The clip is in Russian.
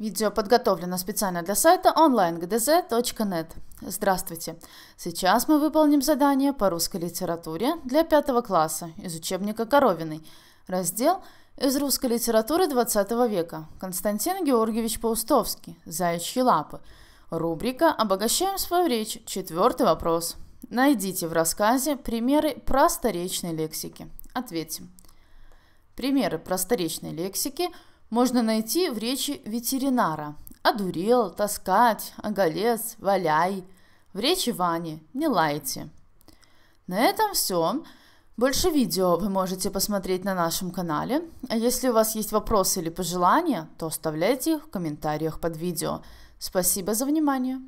Видео подготовлено специально для сайта onlinegdz.net. Здравствуйте! Сейчас мы выполним задание по русской литературе для пятого класса из учебника Коровиной. Раздел «Из русской литературы XX века. Константин Георгиевич Паустовский. Заячьи лапы». Рубрика «Обогащаем свою речь. Четвертый вопрос». Найдите в рассказе примеры просторечной лексики. Ответим. Примеры просторечной лексики – можно найти в речи ветеринара. «Одурел», «таскать», «оголец», «валяй». В речи Вани «не лайте». На этом все. Больше видео вы можете посмотреть на нашем канале. А если у вас есть вопросы или пожелания, то оставляйте их в комментариях под видео. Спасибо за внимание!